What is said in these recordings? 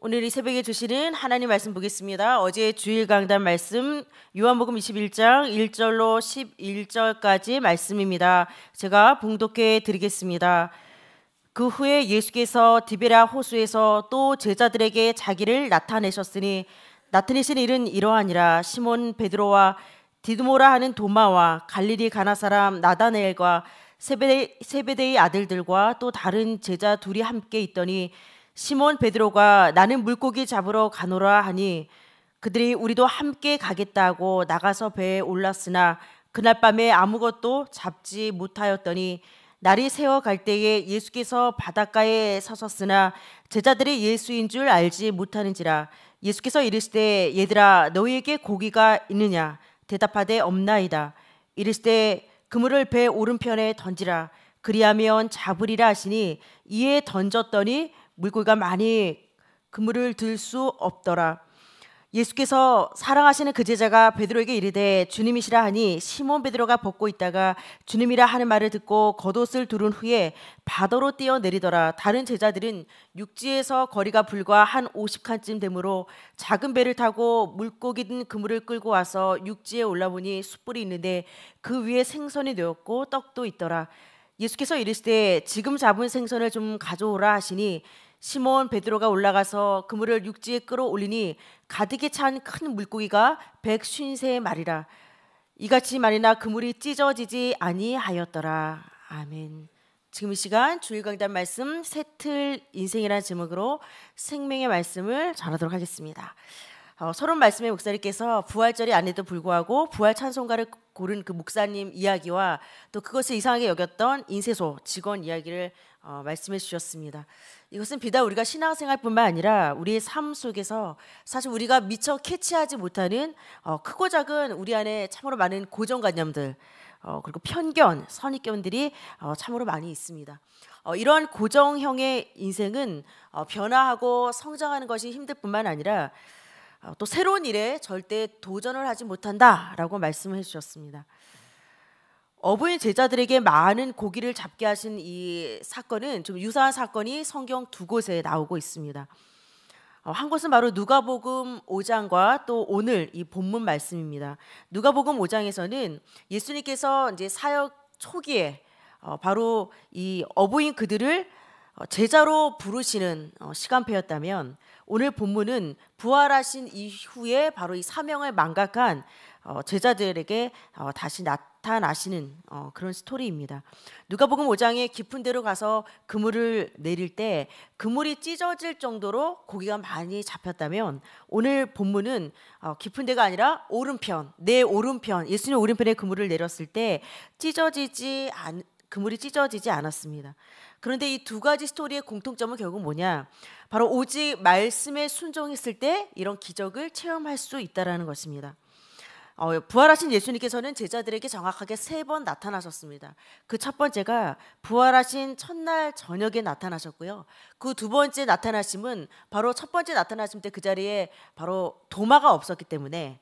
오늘 이 새벽에 주시는 하나님 말씀 보겠습니다. 어제 주일 강단 말씀 요한복음 21장 1절로 11절까지 말씀입니다. 제가 봉독해 드리겠습니다. 그 후에 예수께서 디베라 호수에서 또 제자들에게 자기를 나타내셨으니 나타내신 일은 이러하니라 시몬 베드로와 디드모라 하는 도마와 갈릴리 가나 사람 나다네엘과 세베데, 세베데의 아들들과 또 다른 제자 둘이 함께 있더니 시몬 베드로가 나는 물고기 잡으러 가노라 하니 그들이 우리도 함께 가겠다고 나가서 배에 올랐으나 그날 밤에 아무것도 잡지 못하였더니 날이 새어갈 때에 예수께서 바닷가에 서셨으나 제자들이 예수인 줄 알지 못하는지라 예수께서 이르시되 얘들아 너희에게 고기가 있느냐 대답하되 없나이다 이르시되 그물을 배 오른편에 던지라 그리하면 잡으리라 하시니 이에 던졌더니 물고기가 많이 그물을 들 수 없더라. 예수께서 사랑하시는 그 제자가 베드로에게 이르되 주님이시라 하니 시몬 베드로가 벗고 있다가 주님이라 하는 말을 듣고 겉옷을 두른 후에 바다로 뛰어내리더라 다른 제자들은 육지에서 거리가 불과 한 50칸쯤 되므로 작은 배를 타고 물고기든 그물을 끌고 와서 육지에 올라보니 숯불이 있는데 그 위에 생선이 되었고 떡도 있더라 예수께서 이르시되 지금 잡은 생선을 좀 가져오라 하시니 시몬 베드로가 올라가서 그물을 육지에 끌어올리니 가득히 찬 큰 물고기가 백쉰세의 말이라 이같이 말이나 그물이 찢어지지 아니하였더라 아멘. 지금 이 시간 주일 강단 말씀 새틀 인생이라는 제목으로 생명의 말씀을 전하도록 하겠습니다. 어, 서론 말씀의 목사님께서 부활절이 아니도 불구하고 부활 찬송가를 고른 그 목사님 이야기와 또 그것을 이상하게 여겼던 인쇄소 직원 이야기를 어, 말씀해 주셨습니다. 이것은 비단 우리가 신앙생활뿐만 아니라 우리의 삶 속에서 사실 우리가 미처 캐치하지 못하는 어, 크고 작은 우리 안에 참으로 많은 고정관념들 어, 그리고 편견, 선입견들이 어, 참으로 많이 있습니다. 어, 이런 고정형의 인생은 어, 변화하고 성장하는 것이 힘들 뿐만 아니라 어, 또 새로운 일에 절대 도전을 하지 못한다라고 말씀해 주셨습니다. 어부인 제자들에게 많은 고기를 잡게 하신 이 사건은 좀 유사한 사건이 성경 두 곳에 나오고 있습니다. 어, 한 곳은 바로 누가복음 5장과 또 오늘 이 본문 말씀입니다. 누가복음 5장에서는 예수님께서 이제 사역 초기에 어, 바로 이 어부인 그들을 어, 제자로 부르시는 어, 시간표였다면 오늘 본문은 부활하신 이후에 바로 이 사명을 망각한 어, 제자들에게 다시 나타나시는 그런 스토리입니다. 누가복음 5장에 깊은 데로 가서 그물을 내릴 때 그물이 찢어질 정도로 고기가 많이 잡혔다면 오늘 본문은 깊은 데가 아니라 오른편 내 오른편 예수님 오른편에 그물을 내렸을 때 찢어지지 않 그물이 찢어지지 않았습니다. 그런데 이 두 가지 스토리의 공통점은 결국 뭐냐? 바로 오직 말씀에 순종했을 때 이런 기적을 체험할 수 있다라는 것입니다. 어, 부활하신 예수님께서는 제자들에게 정확하게 세 번 나타나셨습니다. 그 첫 번째가 부활하신 첫날 저녁에 나타나셨고요. 그 두 번째 나타나심은 바로 첫 번째 나타나심 때 그 자리에 바로 도마가 없었기 때문에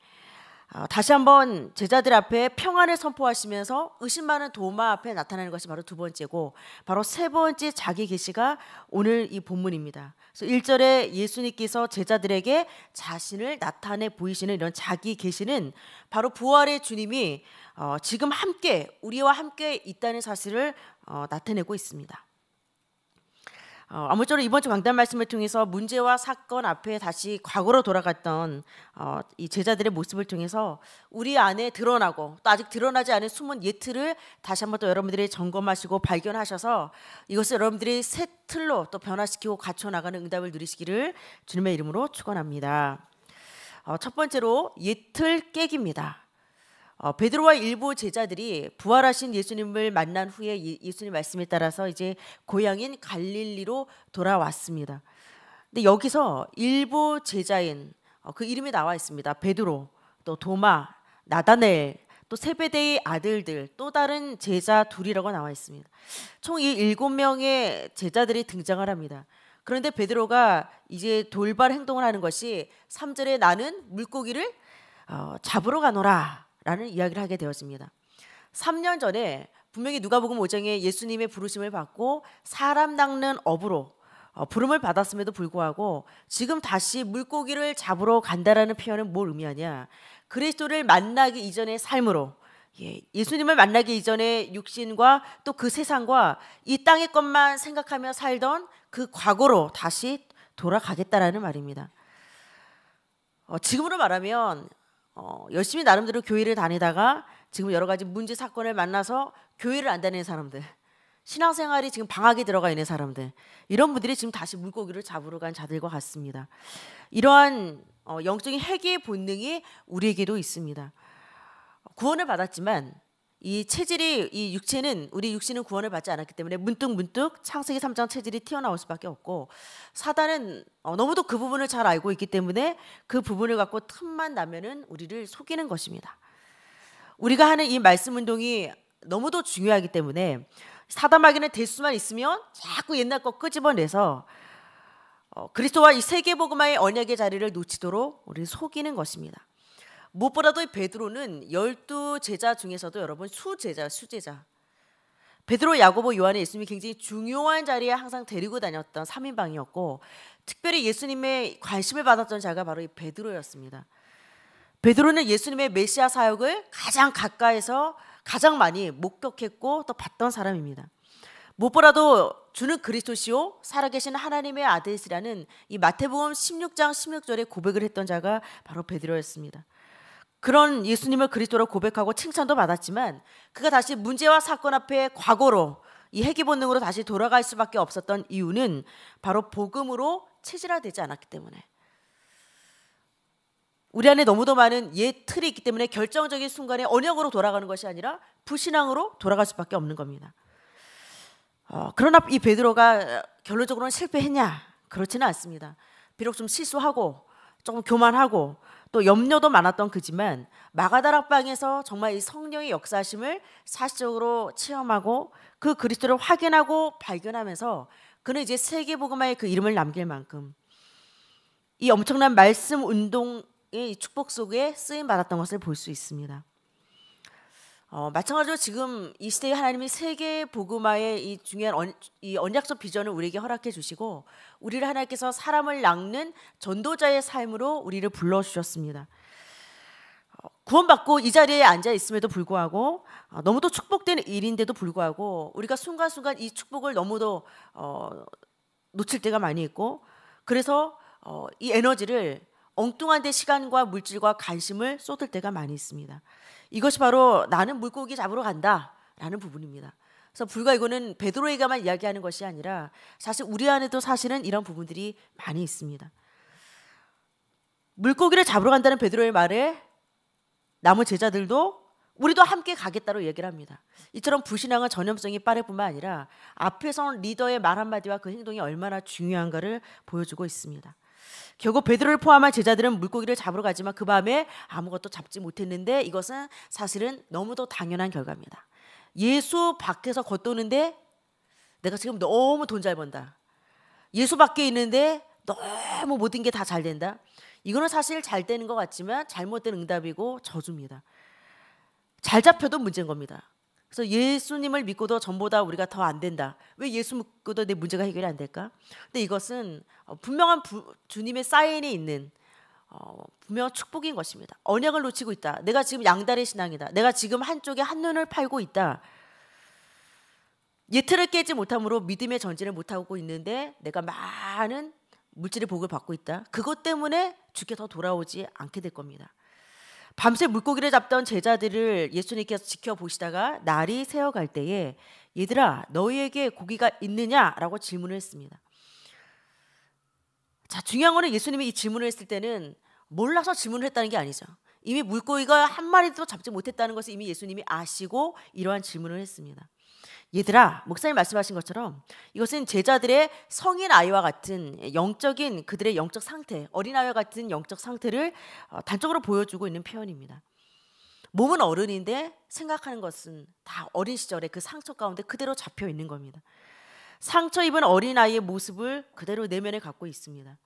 어, 다시 한번 제자들 앞에 평안을 선포하시면서 의심 많은 도마 앞에 나타나는 것이 바로 두 번째고 바로 세 번째 자기 계시가 오늘 이 본문입니다. 그래서 1절에 예수님께서 제자들에게 자신을 나타내 보이시는 이런 자기 계시는 바로 부활의 주님이 어, 지금 함께 우리와 함께 있다는 사실을 어, 나타내고 있습니다. 어, 아무쪼록 이번 주 강단 말씀을 통해서 문제와 사건 앞에 다시 과거로 돌아갔던 어, 이 제자들의 모습을 통해서 우리 안에 드러나고 또 아직 드러나지 않은 숨은 예틀을 다시 한번 또 여러분들이 점검하시고 발견하셔서 이것을 여러분들이 새 틀로 또 변화시키고 갖춰 나가는 응답을 누리시기를 주님의 이름으로 축원합니다. 어, 첫 번째로 예틀 깨기입니다. 어, 베드로와 일부 제자들이 부활하신 예수님을 만난 후에 예수님 말씀에 따라서 이제 고향인 갈릴리로 돌아왔습니다. 근데 여기서 일부 제자인 어, 그 이름이 나와 있습니다. 베드로, 또 도마, 나다넬, 또 세베대의 아들들, 또 다른 제자 둘이라고 나와 있습니다. 총 이 일곱 명의 제자들이 등장을 합니다. 그런데 베드로가 이제 돌발 행동을 하는 것이 3절에 나는 물고기를 어, 잡으러 가노라 라는 이야기를 하게 되었습니다. 3년 전에 분명히 누가복음 5장에 예수님의 부르심을 받고 사람 닦는 업으로 어, 부름을 받았음에도 불구하고 지금 다시 물고기를 잡으러 간다라는 표현은 뭘 의미하냐? 그리스도를 만나기 이전의 삶으로 예, 예수님을 만나기 이전의 육신과 또 그 세상과 이 땅의 것만 생각하며 살던 그 과거로 다시 돌아가겠다라는 말입니다. 어, 지금으로 말하면 어, 열심히 나름대로 교회를 다니다가 지금 여러 가지 문제 사건을 만나서 교회를 안 다니는 사람들, 신앙생활이 지금 방학에 들어가 있는 사람들 이런 분들이 지금 다시 물고기를 잡으러 간 자들과 같습니다. 이러한 어, 영적인 해계의 본능이 우리에게도 있습니다. 구원을 받았지만 이 체질이 이 육체는 우리 육신은 구원을 받지 않았기 때문에 문득 문득 창세기 3장 체질이 튀어나올 수밖에 없고 사단은 어, 너무도 그 부분을 잘 알고 있기 때문에 그 부분을 갖고 틈만 나면은 우리를 속이는 것입니다. 우리가 하는 이 말씀 운동이 너무도 중요하기 때문에 사담하기는 될 수만 있으면 자꾸 옛날 거 끄집어내서 어, 그리스도와 이 세계 복음화의 언약의 자리를 놓치도록 우리를 속이는 것입니다. 무엇보다도 베드로는 열두 제자 중에서도 여러분 수제자, 수제자. 베드로, 야고보, 요한의 예수님이 굉장히 중요한 자리에 항상 데리고 다녔던 3인방이었고 특별히 예수님의 관심을 받았던 자가 바로 이 베드로였습니다. 베드로는 예수님의 메시아 사역을 가장 가까이서 가장 많이 목격했고 또 봤던 사람입니다. 무엇보다도 주는 그리스도시요 살아계신 하나님의 아들이라는이 마태복음 16장 16절에 고백을 했던 자가 바로 베드로였습니다. 그런 예수님을 그리스도로 고백하고 칭찬도 받았지만 그가 다시 문제와 사건 앞에 과거로 이 회개 본능으로 다시 돌아갈 수밖에 없었던 이유는 바로 복음으로 체질화되지 않았기 때문에 우리 안에 너무도 많은 옛 틀이 있기 때문에 결정적인 순간에 언역으로 돌아가는 것이 아니라 불신앙으로 돌아갈 수밖에 없는 겁니다. 어, 그러나 이 베드로가 결론적으로는 실패했냐? 그렇지는 않습니다. 비록 좀 실수하고 조금 교만하고 또 염려도 많았던 그지만 마가다락방에서 정말 이 성령의 역사심을 사실적으로 체험하고 그 그리스도를 확인하고 발견하면서 그는 이제 세계 복음화의 그 이름을 남길 만큼 이 엄청난 말씀 운동의 축복 속에 쓰임 받았던 것을 볼 수 있습니다. 어, 마찬가지로 지금 이 시대에 하나님이 세계 복음화의 이 중요한 언, 이 언약적 비전을 우리에게 허락해 주시고 우리를 하나님께서 사람을 낚는 전도자의 삶으로 우리를 불러 주셨습니다. 어, 구원받고 이 자리에 앉아 있음에도 불구하고 어, 너무도 축복된 일인데도 불구하고 우리가 순간순간 이 축복을 너무도 어, 놓칠 때가 많이 있고 그래서 어, 이 에너지를 엉뚱한 데 시간과 물질과 관심을 쏟을 때가 많이 있습니다. 이것이 바로 나는 물고기 잡으러 간다라는 부분입니다. 그래서 불과 이거는 베드로에게만 이야기하는 것이 아니라 사실 우리 안에도 사실은 이런 부분들이 많이 있습니다. 물고기를 잡으러 간다는 베드로의 말에 남은 제자들도 우리도 함께 가겠다로 얘기를 합니다. 이처럼 불신앙은 전염성이 빠를 뿐만 아니라 앞에선 리더의 말 한마디와 그 행동이 얼마나 중요한가를 보여주고 있습니다. 결국 베드로를 포함한 제자들은 물고기를 잡으러 가지만 그 밤에 아무것도 잡지 못했는데 이것은 사실은 너무도 당연한 결과입니다. 예수 밖에서 겉도는데 내가 지금 너무 돈 잘 번다. 예수 밖에 있는데 너무 모든 게 다 잘 된다. 이거는 사실 잘 되는 것 같지만 잘못된 응답이고 저주입니다. 잘 잡혀도 문제인 겁니다. 그래서 예수님을 믿고도 전보다 우리가 더 안 된다. 왜 예수 믿고도 내 문제가 해결이 안 될까? 근데 이것은 어, 분명한 부, 주님의 사인이 있는 어, 분명 축복인 것입니다. 언약을 놓치고 있다. 내가 지금 양다리 신앙이다. 내가 지금 한쪽에 한눈을 팔고 있다. 예틀을 깨지 못함으로 믿음의 전진을 못하고 있는데 내가 많은 물질의 복을 받고 있다. 그것 때문에 주께 더 돌아오지 않게 될 겁니다. 밤새 물고기를 잡던 제자들을 예수님께서 지켜보시다가 날이 새어갈 때에 얘들아 너희에게 고기가 있느냐라고 질문을 했습니다. 자 중요한 거는 예수님이 이 질문을 했을 때는 몰라서 질문을 했다는 게 아니죠. 이미 물고기가 한 마리도 잡지 못했다는 것을 이미 예수님이 아시고 이러한 질문을 했습니다. 얘들아, 목사님 말씀하신 것처럼 이것은 제자들의 성인 아이와 같은 영적인 그들의 영적 상태, 어린아이와 같은 영적 상태를 어, 단적으로 보여주고 있는 표현입니다. 몸은 어른인데 생각하는 것은 다 어린 시절의 그 상처 가운데 그대로 잡혀 있는 겁니다. 상처 입은 어린아이의 모습을 그대로 내면에 갖고 있습니다.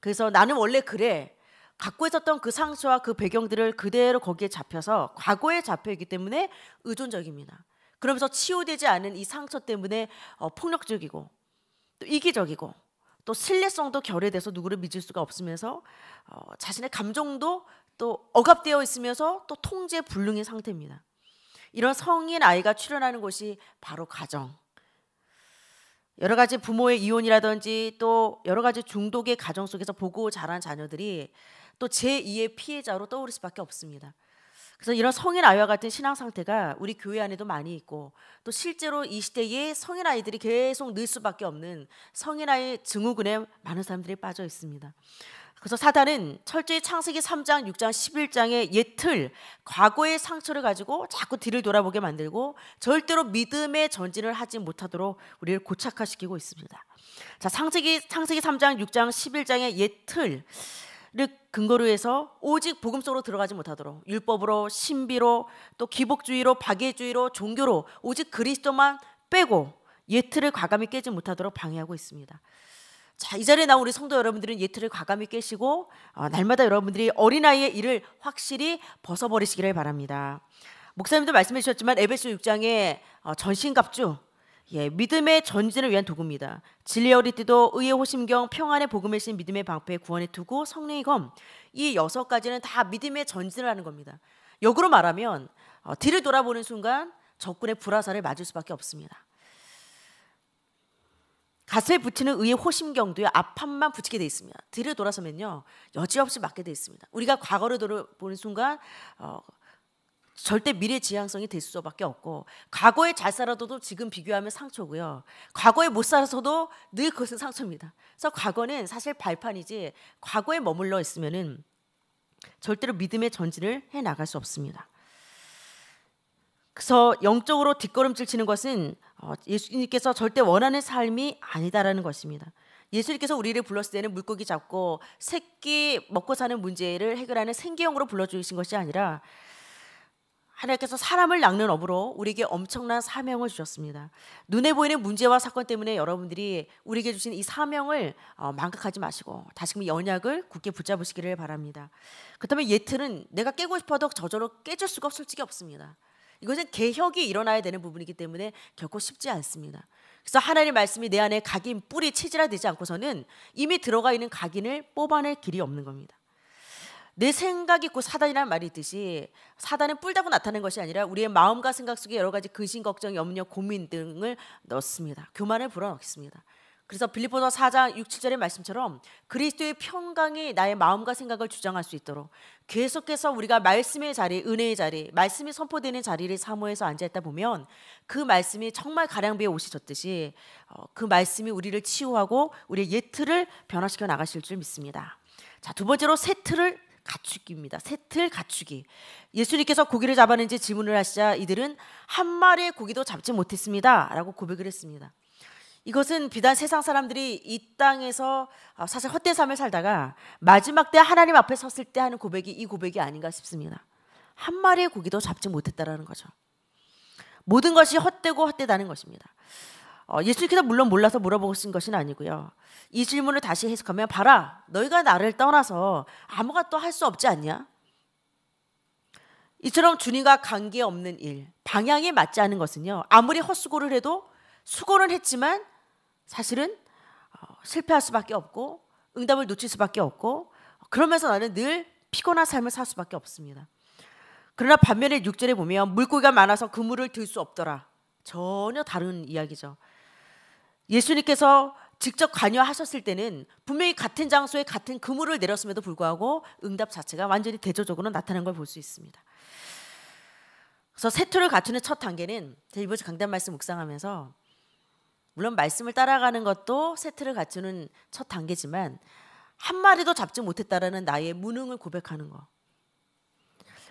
그래서 나는 원래 그래. 갖고 있었던 그 상처와 그 배경들을 그대로 거기에 잡혀서 과거에 잡혀 있기 때문에 의존적입니다. 그러면서 치유되지 않은 이 상처 때문에 어, 폭력적이고 또 이기적이고 또 신뢰성도 결여돼서 누구를 믿을 수가 없으면서 어, 자신의 감정도 또 억압되어 있으면서 또 통제 불능인 상태입니다. 이런 성인 아이가 출현하는 곳이 바로 가정. 여러 가지 부모의 이혼이라든지 또 여러 가지 중독의 가정 속에서 보고 자란 자녀들이 또 제2의 피해자로 떠오를 수밖에 없습니다. 그래서 이런 성인 아이와 같은 신앙 상태가 우리 교회 안에도 많이 있고 또 실제로 이 시대에 성인 아이들이 계속 늘 수밖에 없는 성인 아이 증후군에 많은 사람들이 빠져 있습니다. 그래서 사단은 철저히 창세기 3장, 6장, 11장의 예틀, 과거의 상처를 가지고 자꾸 뒤를 돌아보게 만들고 절대로 믿음의 전진을 하지 못하도록 우리를 고착화시키고 있습니다. 자, 창세기 창세기 3장, 6장, 11장의 예틀 를 근거로 해서 오직 복음 속으로 들어가지 못하도록 율법으로 신비로 또 기복주의로 박애주의로 종교로 오직 그리스도만 빼고 예틀을 과감히 깨지 못하도록 방해하고 있습니다. 자, 이 자리에 나온 우리 성도 여러분들은 예틀을 과감히 깨시고 어, 날마다 여러분들이 어린아이의 일을 확실히 벗어버리시기를 바랍니다. 목사님도 말씀해 주셨지만 에베소 6장에 어, 전신갑주 예, 믿음의 전진을 위한 도구입니다. 진리의 어리띠도 의의 호심경 평안의 복음이신 믿음의 방패 구원의 투구 성령의 검 이 여섯 가지는 다 믿음의 전진을 하는 겁니다. 역으로 말하면 어, 뒤를 돌아보는 순간 적군의 불화살을 맞을 수밖에 없습니다. 가슴에 붙이는 의의 호심경도 앞판만 붙이게 돼 있습니다. 뒤를 돌아서면요 여지없이 맞게 돼 있습니다. 우리가 과거를 돌아보는 순간 어, 절대 미래 지향성이 될 수밖에 없고 과거에 잘 살아도 지금 비교하면 상처고요. 과거에 못 살아서도 늘 그것은 상처입니다. 그래서 과거는 사실 발판이지 과거에 머물러 있으면은 절대로 믿음의 전진을 해 나갈 수 없습니다. 그래서 영적으로 뒷걸음질 치는 것은 어, 예수님께서 절대 원하는 삶이 아니다라는 것입니다. 예수님께서 우리를 불렀을 때는 물고기 잡고 새끼 먹고 사는 문제를 해결하는 생계형으로 불러주신 것이 아니라 하나님께서 사람을 낚는 업으로 우리에게 엄청난 사명을 주셨습니다. 눈에 보이는 문제와 사건 때문에 여러분들이 우리에게 주신 이 사명을 어, 망각하지 마시고 다시금 연약을 굳게 붙잡으시기를 바랍니다. 그렇다면 예틀은 내가 깨고 싶어도 저절로 깨질 수가 솔직히 없습니다. 이것은 개혁이 일어나야 되는 부분이기 때문에 결코 쉽지 않습니다. 그래서 하나님의 말씀이 내 안에 각인 뿌리 체질화 되지 않고서는 이미 들어가 있는 각인을 뽑아낼 길이 없는 겁니다. 내 생각이 곧 사단이라는 말이 있듯이 사단은 뿔다고 나타낸 것이 아니라 우리의 마음과 생각 속에 여러 가지 근심, 걱정, 염려, 고민 등을 넣습니다. 교만을 그 불어넣습니다. 그래서 빌리포서 4장 6, 7절의 말씀처럼 그리스도의 평강이 나의 마음과 생각을 주장할 수 있도록 계속해서 우리가 말씀의 자리, 은혜의 자리, 말씀이 선포되는 자리를 사모해서 앉아있다 보면 그 말씀이 정말 가량비에 옷이 젖듯이 어, 그 말씀이 우리를 치유하고 우리의 예틀을 변화시켜 나가실 줄 믿습니다. 자, 두 번째로 세트를 가축입니다. 새틀 가축이. 예수님께서 고기를 잡았는지 질문을 하시자 이들은 한 마리의 고기도 잡지 못했습니다라고 고백을 했습니다. 이것은 비단 세상 사람들이 이 땅에서 어, 사실 헛된 삶을 살다가 마지막 때 하나님 앞에 섰을 때 하는 고백이 이 고백이 아닌가 싶습니다. 한 마리의 고기도 잡지 못했다라는 거죠. 모든 것이 헛되고 헛되다는 것입니다. 어, 예수님께서 물론 몰라서 물어보신 것은 아니고요. 이 질문을 다시 해석하면 봐라 너희가 나를 떠나서 아무것도 할수 없지 않냐? 이처럼 주님과 관계없는 일, 방향이 맞지 않은 것은요. 아무리 헛수고를 해도 수고는 했지만 사실은 어, 실패할 수밖에 없고 응답을 놓칠 수밖에 없고 그러면서 나는 늘 피곤한 삶을 살 수밖에 없습니다. 그러나 반면에 6절에 보면 물고기가 많아서 그물을 들 수 없더라. 전혀 다른 이야기죠. 예수님께서 직접 관여하셨을 때는 분명히 같은 장소에 같은 그물을 내렸음에도 불구하고 응답 자체가 완전히 대조적으로 나타난 걸 볼 수 있습니다. 그래서 세투를 갖추는 첫 단계는 제가 이번 주 강단 말씀 묵상하면서 물론 말씀을 따라가는 것도 세트를 갖추는 첫 단계지만 한 마리도 잡지 못했다라는 나의 무능을 고백하는 거.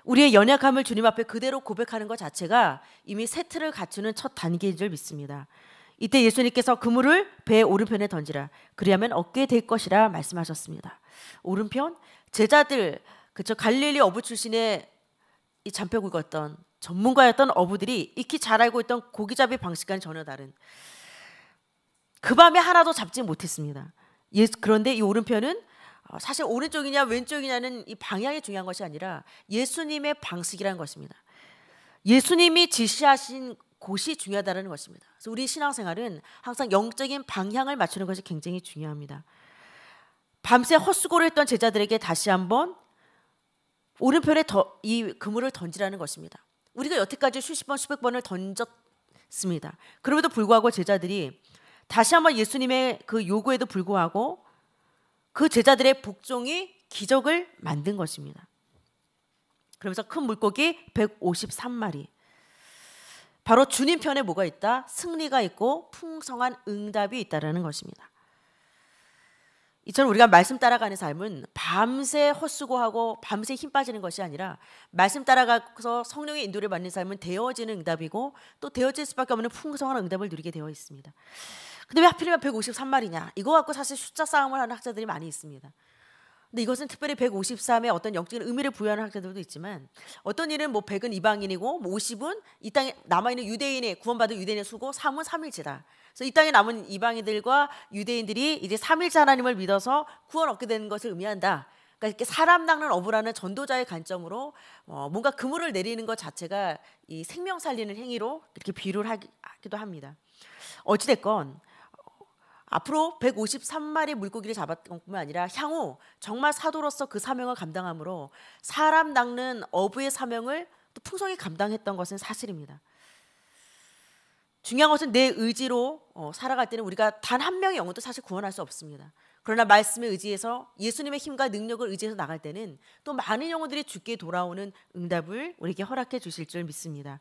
우리의 연약함을 주님 앞에 그대로 고백하는 것 자체가 이미 세트를 갖추는 첫 단계인 줄 믿습니다. 이때 예수님께서 그물을 배 오른편에 던지라. 그리하면 얻게 될 것이라 말씀하셨습니다. 오른편 제자들 그쵸 갈릴리 어부 출신의 이 잔뼈구였던 전문가였던 어부들이 익히 잘 알고 있던 고기잡이 방식과는 전혀 다른 그 밤에 하나도 잡지 못했습니다. 예수, 그런데 이 오른편은 어, 사실 오른쪽이냐 왼쪽이냐는 이 방향이 중요한 것이 아니라 예수님의 방식이라는 것입니다. 예수님이 지시하신 곳이 중요하다는 것입니다. 그래서 우리 신앙생활은 항상 영적인 방향을 맞추는 것이 굉장히 중요합니다. 밤새 헛수고를 했던 제자들에게 다시 한번 오른편에 더, 이 그물을 던지라는 것입니다. 우리가 여태까지 수십 번 수백 번을 던졌습니다. 그럼에도 불구하고 제자들이 다시 한번 예수님의 그 요구에도 불구하고 그 제자들의 복종이 기적을 만든 것입니다. 그러면서 큰 물고기 153마리 바로 주님 편에 뭐가 있다? 승리가 있고 풍성한 응답이 있다라는 것입니다. 이처럼 우리가 말씀 따라가는 삶은 밤새 헛수고하고 밤새 힘 빠지는 것이 아니라 말씀 따라가서 성령의 인도를 받는 삶은 되어지는 응답이고 또 되어질 수밖에 없는 풍성한 응답을 누리게 되어 있습니다. 근데 왜 하필이면 153말이냐? 이거 갖고 사실 숫자 싸움을 하는 학자들이 많이 있습니다. 근데 이것은 특별히 153의 어떤 영적인 의미를 부여하는 학자들도 있지만 어떤 일은 뭐 100은 이방인이고 뭐 50은 이 땅에 남아있는 유대인의 구원받은 유대인의 수고 3은 3일지다 그래서 이 땅에 남은 이방인들과 유대인들이 이제 3일째 하나님을 믿어서 구원 얻게 되는 것을 의미한다. 그러니까 이렇게 사람 낚는 어부라는 전도자의 관점으로 어, 뭔가 그물을 내리는 것 자체가 이 생명 살리는 행위로 이렇게 비유를 하기도 합니다. 어찌됐건 앞으로 153마리 물고기를 잡았던 뿐만 아니라 향후 정말 사도로서 그 사명을 감당하므로 사람 낚는 어부의 사명을 또 풍성히 감당했던 것은 사실입니다. 중요한 것은 내 의지로 어, 살아갈 때는 우리가 단 한 명의 영혼도 사실 구원할 수 없습니다. 그러나 말씀에 의지해서 예수님의 힘과 능력을 의지해서 나갈 때는 또 많은 영혼들이 주께 돌아오는 응답을 우리에게 허락해 주실 줄 믿습니다.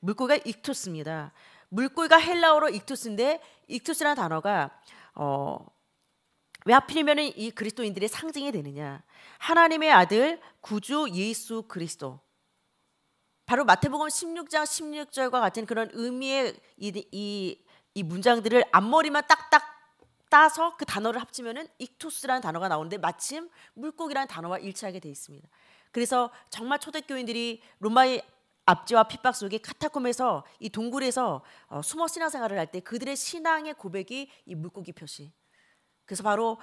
물고기가 익혔습니다. 물고기가 헬라어로 익투스인데 익투스라는 단어가 어, 왜 하필이면 이 그리스도인들의 상징이 되느냐? 하나님의 아들 구주 예수 그리스도. 바로 마태복음 16장 16절과 같은 그런 의미의 이, 이, 이 문장들을 앞머리만 딱딱 따서 그 단어를 합치면은 익투스라는 단어가 나오는데 마침 물고기라는 단어와 일치하게 돼 있습니다. 그래서 정말 초대교인들이 로마의 압제와 핍박 속에 카타콤에서 이 동굴에서 어, 숨어 신앙생활을 할 때 그들의 신앙의 고백이 이 물고기 표시. 그래서 바로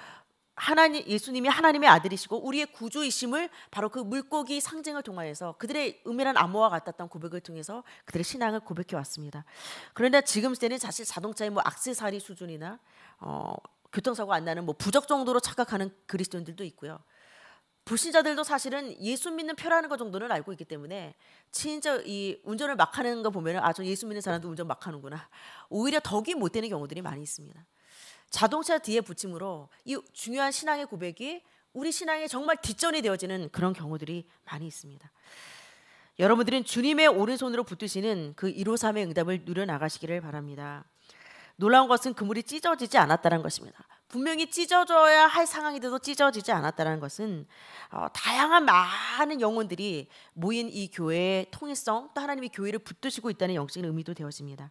하나님 예수님이 하나님의 아들이시고 우리의 구주이심을 바로 그 물고기 상징을 통하여서 그들의 은밀한 암호와 같았던 고백을 통해서 그들의 신앙을 고백해 왔습니다. 그런데 지금 시대는 사실 자동차의 뭐 악세사리 수준이나 어, 교통사고 안 나는 뭐 부적 정도로 착각하는 그리스도인들도 있고요. 불신자들도 사실은 예수 믿는 표라는 것 정도는 알고 있기 때문에 진짜 이 운전을 막 하는 거 보면 아저 예수 믿는 사람도 운전 막 하는구나 오히려 덕이 못 되는 경우들이 많이 있습니다 자동차 뒤에 붙임으로 이 중요한 신앙의 고백이 우리 신앙에 정말 뒷전이 되어지는 그런 경우들이 많이 있습니다 여러분들은 주님의 오른손으로 붙드시는 그 153의 응답을 누려나가시기를 바랍니다 놀라운 것은 그물이 찢어지지 않았다는 것입니다 분명히 찢어져야 할 상황이 돼도 찢어지지 않았다는 것은 어, 다양한 많은 영혼들이 모인 이 교회의 통일성 또 하나님이 교회를 붙드시고 있다는 영적인 의미도 되어집니다.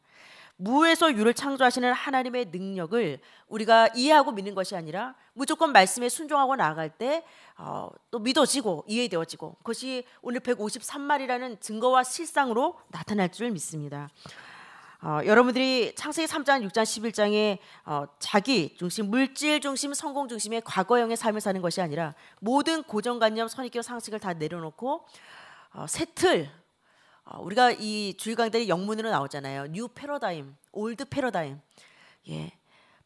무에서 유를 창조하시는 하나님의 능력을 우리가 이해하고 믿는 것이 아니라 무조건 말씀에 순종하고 나아갈 때또 어, 믿어지고 이해되어지고 그것이 오늘 153말이라는 증거와 실상으로 나타날 줄 믿습니다. 어, 여러분들이 창세기 3장, 6장, 11장에 어, 자기 중심, 물질 중심, 성공 중심의 과거형의 삶을 사는 것이 아니라 모든 고정관념, 선입견, 상식을 다 내려놓고 어, 새틀 어, 우리가 이 주일강단이 영문으로 나오잖아요. 뉴 패러다임, 올드 패러다임. 예,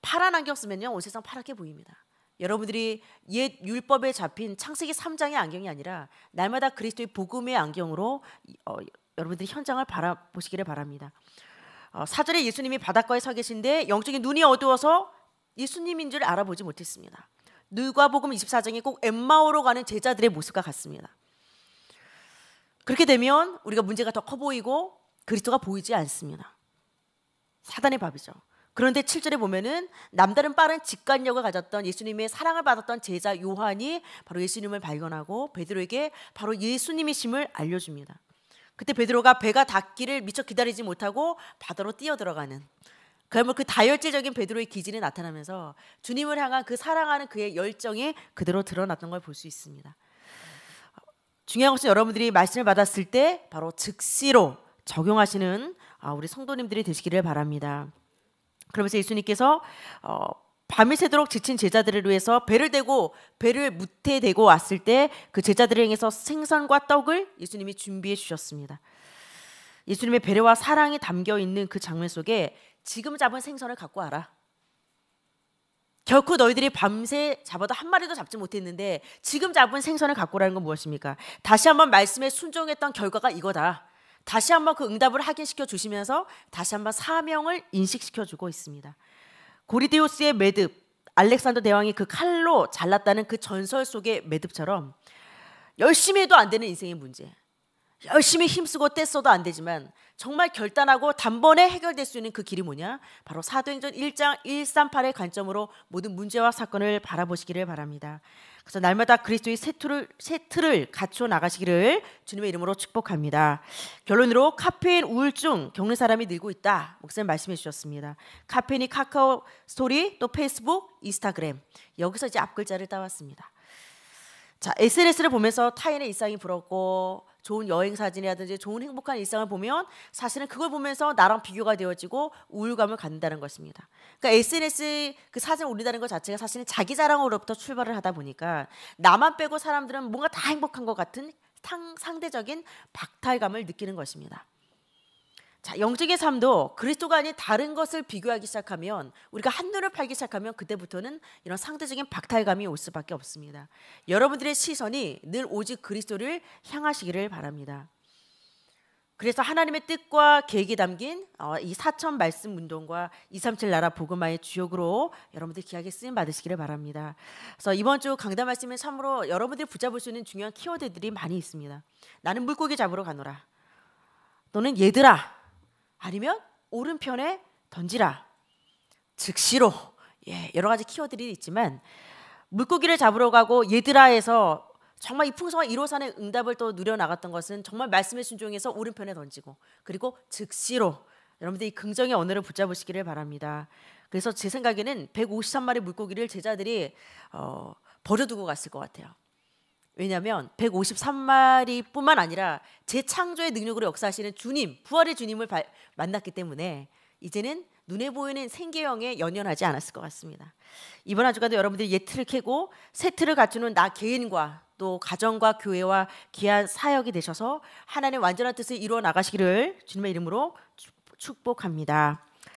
파란 안경 쓰면요 온 세상 파랗게 보입니다. 여러분들이 옛 율법에 잡힌 창세기 3장의 안경이 아니라 날마다 그리스도의 복음의 안경으로 어, 여러분들이 현장을 바라보시기를 바랍니다. 어, 사절에 예수님이 바닷가에 서 계신데 영적인 눈이 어두워서 예수님인 줄 알아보지 못했습니다. 누가복음 24장이 꼭 엠마오로 가는 제자들의 모습과 같습니다. 그렇게 되면 우리가 문제가 더 커 보이고 그리스도가 보이지 않습니다. 사단의 밥이죠. 그런데 7절에 보면은 남다른 빠른 직관력을 가졌던 예수님의 사랑을 받았던 제자 요한이 바로 예수님을 발견하고 베드로에게 바로 예수님이심을 알려줍니다. 그때 베드로가 배가 닿기를 미처 기다리지 못하고 바다로 뛰어들어가는 그야말로 그 다혈질적인 베드로의 기질이 나타나면서 주님을 향한 그 사랑하는 그의 열정이 그대로 드러났던 걸 볼 수 있습니다. 중요한 것은 여러분들이 말씀을 받았을 때 바로 즉시로 적용하시는 아, 우리 성도님들이 되시기를 바랍니다. 그러면서 예수님께서 어, 밤이 새도록 지친 제자들을 위해서 배를 대고 배를 무태 대고 왔을 때 그 제자들을 향해서 생선과 떡을 예수님이 준비해 주셨습니다. 예수님의 배려와 사랑이 담겨 있는 그 장면 속에 지금 잡은 생선을 갖고 와라. 결코 너희들이 밤새 잡아도 한 마리도 잡지 못했는데 지금 잡은 생선을 갖고 오라는 건 무엇입니까? 다시 한번 말씀에 순종했던 결과가 이거다. 다시 한번 그 응답을 확인시켜 주시면서 다시 한번 사명을 인식시켜 주고 있습니다. 고리데우스의 매듭, 알렉산더 대왕이 그 칼로 잘랐다는 그 전설 속의 매듭처럼 열심히 해도 안 되는 인생의 문제. 열심히 힘쓰고 떼써도 안 되지만 정말 결단하고 단번에 해결될 수 있는 그 길이 뭐냐? 바로 사도행전 1장 138의 관점으로 모든 문제와 사건을 바라보시기를 바랍니다. 그래서 날마다 그리스도의 새 틀을 새 틀을 갖춰 나가시기를 주님의 이름으로 축복합니다. 결론으로 카페인 우울증 겪는 사람이 늘고 있다. 목사님 말씀해 주셨습니다. 카페인이 카카오 스토리 또 페이스북, 인스타그램 여기서 이제 앞글자를 따왔습니다. 자 SNS를 보면서 타인의 일상이 부럽고 좋은 여행 사진이라든지 좋은 행복한 일상을 보면 사실은 그걸 보면서 나랑 비교가 되어지고 우울감을 갖는다는 것입니다. 그러니까 SNS 그 사진을 올린다는 것 자체가 사실은 자기 자랑으로부터 출발을 하다 보니까 나만 빼고 사람들은 뭔가 다 행복한 것 같은 상대적인 박탈감을 느끼는 것입니다. 자, 영적인 삶도 그리스도가 아닌 다른 것을 비교하기 시작하면 우리가 한눈을 팔기 시작하면 그때부터는 이런 상대적인 박탈감이 올 수밖에 없습니다. 여러분들의 시선이 늘 오직 그리스도를 향하시기를 바랍니다. 그래서 하나님의 뜻과 계획이 담긴 어, 이 사천 말씀 운동과 237 나라 복음화의 주역으로 여러분들 귀하게 쓰임 받으시기를 바랍니다. 그래서 이번 주 강단 말씀에 참으로 여러분들이 붙잡을 수 있는 중요한 키워드들이 많이 있습니다. 나는 물고기 잡으러 가노라. 너는 얘들아 아니면 오른편에 던지라. 즉시로 예, 여러 가지 키워드들이 있지만 물고기를 잡으러 가고 얘들아에서 정말 이 풍성한 1호산의 응답을 또 누려나갔던 것은 정말 말씀에 순종해서 오른편에 던지고 그리고 즉시로 여러분들이 긍정의 언어를 붙잡으시기를 바랍니다. 그래서 제 생각에는 153마리 물고기를 제자들이 어, 버려두고 갔을 것 같아요. 왜냐하면 153마리뿐만 아니라 재창조의 능력으로 역사하시는 주님, 부활의 주님을 바, 만났기 때문에 이제는 눈에 보이는 생계형에 연연하지 않았을 것 같습니다. 이번 한 주간도 여러분들이 예틀을 캐고 세틀을 갖추는 나 개인과 또 가정과 교회와 귀한 사역이 되셔서 하나님의 완전한 뜻을 이루어 나가시기를 주님의 이름으로 축복합니다.